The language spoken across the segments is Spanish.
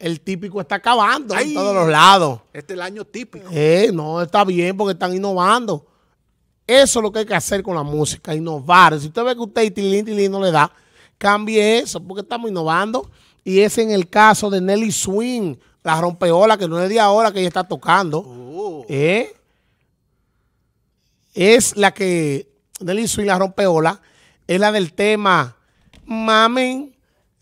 el típico está acabando en todos los lados. Este es el año típico. Eh, no, está bien porque están innovando. Eso es lo que hay que hacer con la música, innovar. Si usted ve que usted y tilín, no le da, cambie eso porque estamos innovando. Y es en el caso de Nelly Swing, la rompeola que no es de ahora que ella está tocando. Oh. Eh, es la que Nelly Swing, la rompeola, es la del tema Mamen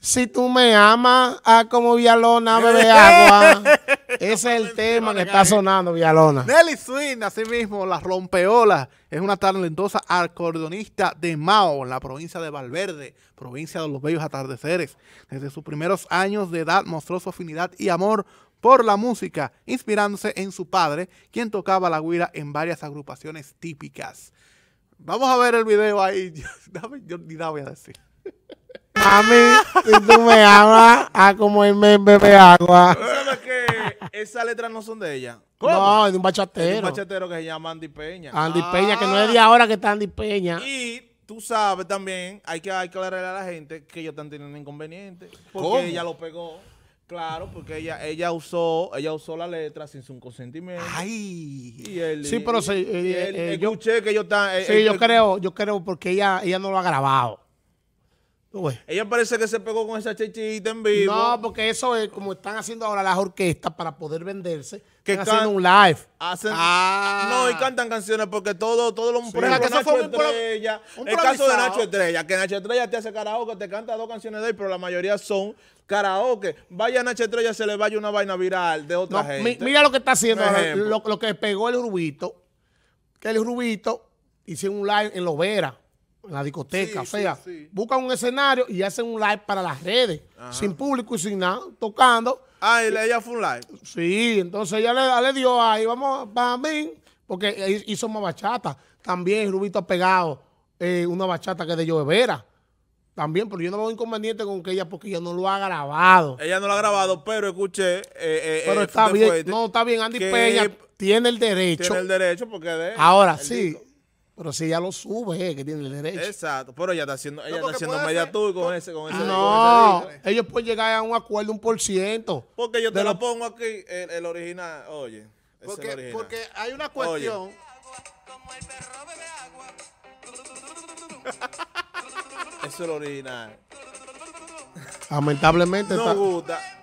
si tú me amas, ah, como Vialona bebe agua. Ese es el tema que está sonando, Vialona. Nelly Swin, así mismo, la rompeola, es una talentosa acordeonista de Mao, en la provincia de Valverde, provincia de los bellos atardeceres. Desde sus primeros años de edad mostró su afinidad y amor por la música, inspirándose en su padre, quien tocaba la guira en varias agrupaciones típicas. Vamos a ver el video ahí. yo ni nada voy a decir. A mí, si tú me hablas, a como el me bebe agua. ¿Sabes que esas letras no son de ella? No, es de un bachatero. Es un bachatero que se llama Andy Peña. Andy Peña, que no es de ah. ahora que está Andy Peña. Y tú sabes también, hay que aclararle a la gente que ellos están teniendo inconvenientes. Porque ella lo pegó. Claro, porque ella ella usó ella usó la letra sin su consentimiento. Ay. Y sí, pero sí, eh, eh, yo escuché que ellos están. Eh, sí, yo creo yo creo porque ella ella no lo ha grabado. Ella parece que se pegó con esa chichita en vivo. No, porque eso es como están haciendo ahora las orquestas para poder venderse. Que están un live. Ah. No, y cantan canciones porque todo, todo lo. por Nacho Estrella. el caso de Nacho Estrella, que Nacho Estrella te hace karaoke, te canta dos canciones de él, pero la mayoría son karaoke. Vaya Nacho Estrella, se le vaya una vaina viral de otra gente. mira lo que está haciendo lo, lo, que pegó el Rubito. Que el Rubito hizo un live en Lovera en la discoteca, o fea. Buscan un escenario y hacen un live para las redes, sin público y sin nada, tocando. Ah, y ella fue un live. Sí, entonces ella le, dio ahí, vamos, para mí, porque e, hizo más bachata. También Rubito ha pegado eh, una bachata que es de Joe Vera. También, pero yo no veo inconveniente con que ella, porque ella no lo ha grabado. Ella no lo ha grabado, pero escuché. Eh, eh, pero está bien, no, está bien, Andy Peña tiene el derecho. Tiene el derecho porque de Ahora sí. Pero si ya lo sube, que tiene el derecho. Exacto, pero ella está haciendo, ella está haciendo media tú con, ese, con ese. Ah, no, ellos pueden llegar a un acuerdo un por ciento. Porque yo te lo, pongo aquí, el, el original, oye. Porque, porque hay una cuestión. Eso es lo original. Lamentablemente. No está... gusta.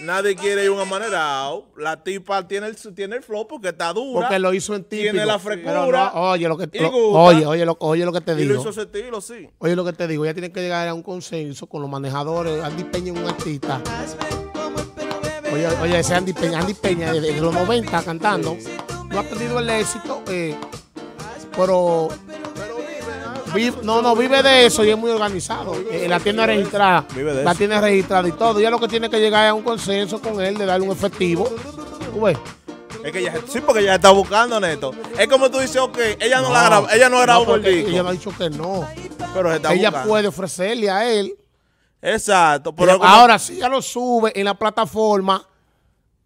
Nadie quiere ir un amanerado. La tipa tiene el, tiene el flow porque está dura. Porque lo hizo en típico. Tiene la frescura. oye, lo que, oye, oye, lo, oye lo que te digo. Y lo hizo ese estilo, sí. Oye lo que te digo. ya tiene que llegar a un consenso con los manejadores. Andy Peña es un artista. Oye, oye, ese Andy Peña, Andy Peña desde, los 90 cantando. No ha perdido el éxito, eh, pero no, no, vive de eso y es muy organizado. Eh, la tiene registrada. La tiene registrada y todo. Ya lo que tiene que llegar es a un consenso con él de darle un efectivo. Es sí, porque ella está buscando, Neto. Es como tú dices, ok, ella no, la grabó, ella no grabó Ella no ha dicho que no. Pero Ella puede ofrecerle a él. Exacto. Pero Ahora, si ya lo sube en la plataforma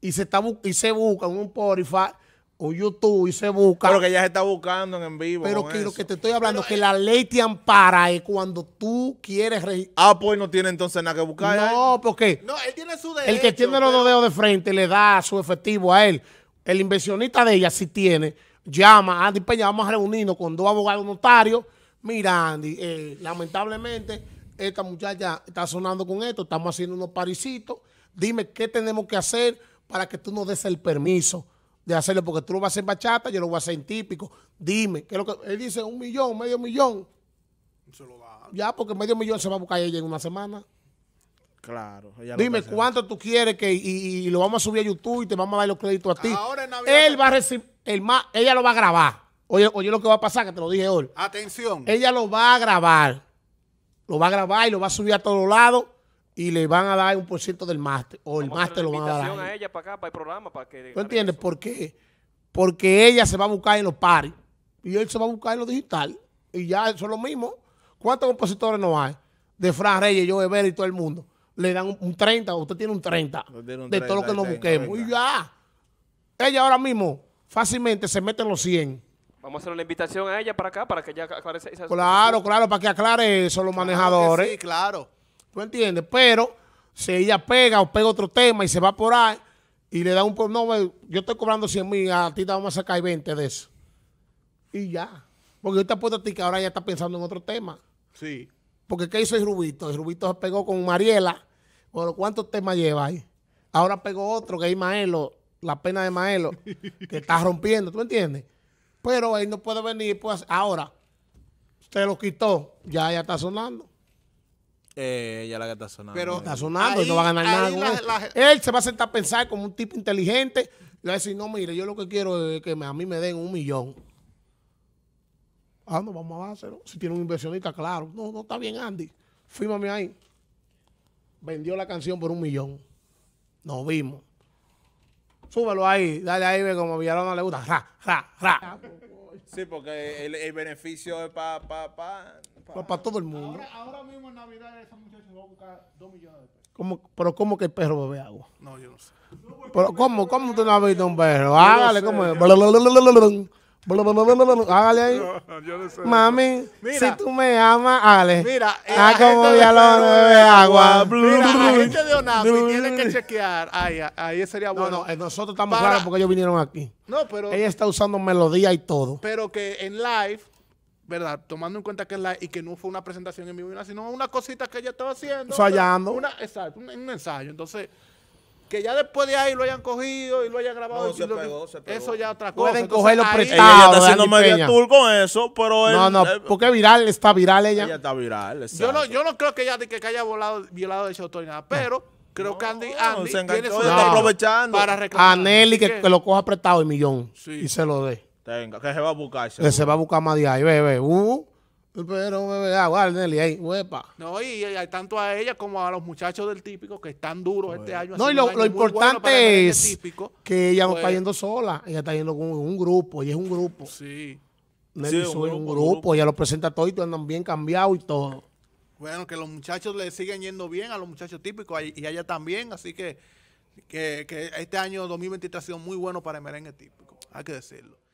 y se, está, y se busca en un Spotify, o YouTube y se busca. Pero que ya se está buscando en, vivo. Pero que lo que te estoy hablando, que la ley te ampara es cuando tú quieres Ah, pues no tiene entonces nada que buscar. No, porque. No, él tiene su El que tiene los dos dedos de frente le da su efectivo a él. El inversionista de ella si tiene. Llama, Andy Peña, pues vamos a reunirnos con dos abogados notarios. Mira, Andy, eh, lamentablemente esta muchacha está sonando con esto, estamos haciendo unos parisitos. Dime qué tenemos que hacer para que tú nos des el permiso de hacerlo, porque tú lo vas a hacer bachata, yo lo voy a hacer en típico. Dime, es lo que él dice un millón, medio millón. Ya, porque medio millón se va a buscar ella en una semana. Claro. Dime cuánto tú quieres que y, lo vamos a subir a YouTube y te vamos a dar los créditos a ti. Él va a recibir, el más, ella lo va a grabar. Oye, oye lo que va a pasar, que te lo dije hoy. Atención. Ella lo va a grabar. Lo va a grabar y lo va a subir a todos lados y le van a dar un por ciento del máster o el máster lo van a dar. a ella para acá, para el programa, ¿Tú entiendes? por qué? porque ella se va a buscar en los pares y él se va a buscar en lo digital y ya eso es lo mismo. ¿Cuántos compositores no hay? De Fran Reyes, Joe Ever y todo el mundo. Le dan un, 30, usted tiene un 30, de todo lo que nos busquemos. Y ya. Ella ahora mismo fácilmente se mete en los 100. Vamos a hacer una invitación a ella para acá, para que ella aclare esa Claro, claro, para que aclare eso los manejadores. sí, claro. ¿Tú entiendes? Pero si ella pega o pega otro tema y se va por ahí y le da un... No, yo estoy cobrando 100 mil, a ti te vamos a sacar 20 de eso. Y ya. Porque yo te apuesto a ti que ahora ya está pensando en otro tema. Sí. Porque ¿qué hizo el Rubito? El Rubito se pegó con Mariela. Bueno, ¿cuántos temas lleva ahí? Ahora pegó otro que es Maelo, la pena de Maelo, que está rompiendo, ¿tú entiendes? Pero él no puede venir, pues ahora se lo quitó, ya ya está sonando ella eh, la que está sonando. Pero está sonando y no va a ganar nada. él. se va a sentar a pensar como un tipo inteligente y va a decir, no, mire, yo lo que quiero es que a mí me den un millón. Ah, no, vamos a hacerlo. Si tiene un inversionista, claro. No, no está bien, Andy. Fíjame ahí. Vendió la canción por un millón. Nos vimos. Súbelo ahí, dale ahí, ve como Villarona le gusta. Sí, porque el, el beneficio es para pa, pa, pa. pa todo el mundo. Ahora, ahora, mismo en Navidad esos muchachos van a buscar 2 millones de pesos. pero ¿cómo que el perro bebe agua? No, yo no sé. Pero ¿cómo, cómo tú no has visto un perro? Hágale, ¿cómo es? hágale ahí. Mami, si tú me amas, hágale. Mira, eh, ah, como ya lo bebe agua. Mira, la gente de tiene que chequear. Ahí, sería bueno. No, no, eh, nosotros estamos para... claros porque ellos vinieron aquí. No, pero. Ella está usando melodía y todo. Pero que en live. ¿verdad? Tomando en cuenta que es live y que no fue una presentación en vivo, sino una cosita que ella estaba haciendo. Ensayando. exacto, un, ensayo. Entonces, que ya después de ahí lo hayan cogido y lo hayan grabado. Eso ya otra cosa. Pueden Entonces, cogerlo prestados prestado. Ella está haciendo media tour con eso, pero... no, no, porque viral, está viral ella. Ella está viral, Yo no, yo no creo que ella que, haya violado de hecho nada, pero... Creo que Andy, Andy se tiene su está aprovechando. Para reclamar. A Nelly que, lo coja prestado el millón y se lo dé. Tenga, que se va a buscar. Que se va a buscar más de ahí, bebé. Uh. Pero bebé, ah, Nelly ahí, huepa. No, y, hay tanto a ella como a los muchachos del típico que están duros este año. No, y lo, importante es que ella no pues está yendo sola, ella está yendo con un grupo, y es un grupo. Sí. Nelly es un, grupo, un ella lo presenta todo y todos andan bien cambiados y todo. Bueno, que los muchachos le siguen yendo bien a los muchachos típicos y a ella también, así que, que, que este año 2023 ha sido muy bueno para el merengue típico, hay que decirlo.